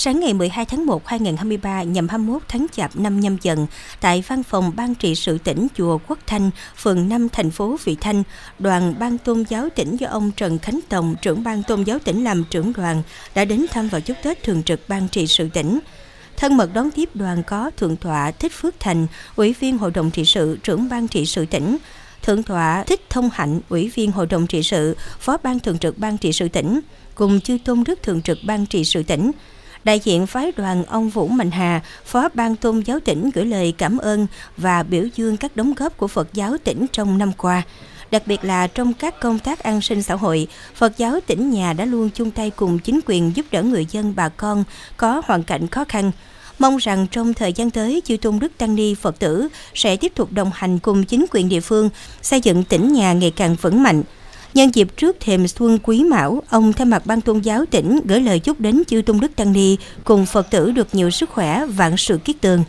Sáng ngày 12 tháng 1 2023 nhằm 21 tháng Chạp năm nhâm dần, tại văn phòng Ban trị sự tỉnh Chùa Quốc Thanh, phường 5 thành phố Vị Thanh, đoàn Ban tôn giáo tỉnh do ông Trần Khánh tổng trưởng Ban tôn giáo tỉnh làm trưởng đoàn, đã đến thăm và chúc Tết thường trực Ban trị sự tỉnh. Thân mật đón tiếp đoàn có Thượng tọa Thích Phước Thành, Ủy viên Hội đồng trị sự, trưởng Ban trị sự tỉnh, Thượng tọa Thích Thông Hạnh, Ủy viên Hội đồng trị sự, Phó Ban Thường trực Ban trị sự tỉnh, cùng Chư Tôn Đức Thường trực Ban trị sự tỉnh, đại diện phái đoàn ông Vũ Mạnh Hà, Phó Ban Tôn giáo tỉnh gửi lời cảm ơn và biểu dương các đóng góp của Phật giáo tỉnh trong năm qua. Đặc biệt là trong các công tác an sinh xã hội, Phật giáo tỉnh nhà đã luôn chung tay cùng chính quyền giúp đỡ người dân bà con có hoàn cảnh khó khăn, mong rằng trong thời gian tới chư tôn đức tăng ni phật tử sẽ tiếp tục đồng hành cùng chính quyền địa phương xây dựng tỉnh nhà ngày càng vững mạnh Nhân dịp trước thềm xuân quý mão, ông thay mặt ban tôn giáo tỉnh gửi lời chúc đến chư Tôn Đức Tăng Ni cùng Phật tử được nhiều sức khỏe, vạn sự kiết tường.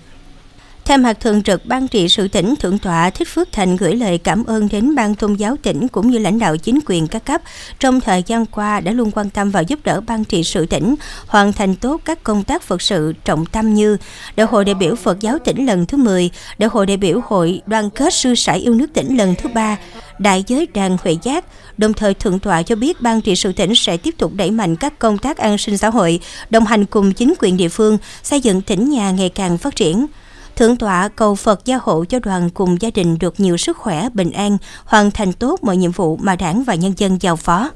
Thay mặt thường trực ban trị sự tỉnh Thượng tọa Thích Phước Thành gửi lời cảm ơn đến ban tôn giáo tỉnh cũng như lãnh đạo chính quyền các cấp trong thời gian qua đã luôn quan tâm và giúp đỡ ban trị sự tỉnh hoàn thành tốt các công tác Phật sự trọng tâm như Đại hội đại biểu Phật giáo tỉnh lần thứ 10, Đại hội đại biểu Hội đoàn kết sư sãi yêu nước tỉnh lần thứ 3, đại giới đàn Huệ Giác, đồng thời thượng tọa cho biết Ban trị sự tỉnh sẽ tiếp tục đẩy mạnh các công tác an sinh xã hội, đồng hành cùng chính quyền địa phương, xây dựng tỉnh nhà ngày càng phát triển. Thượng tọa cầu Phật gia hộ cho đoàn cùng gia đình được nhiều sức khỏe, bình an, hoàn thành tốt mọi nhiệm vụ mà đảng và nhân dân giao phó.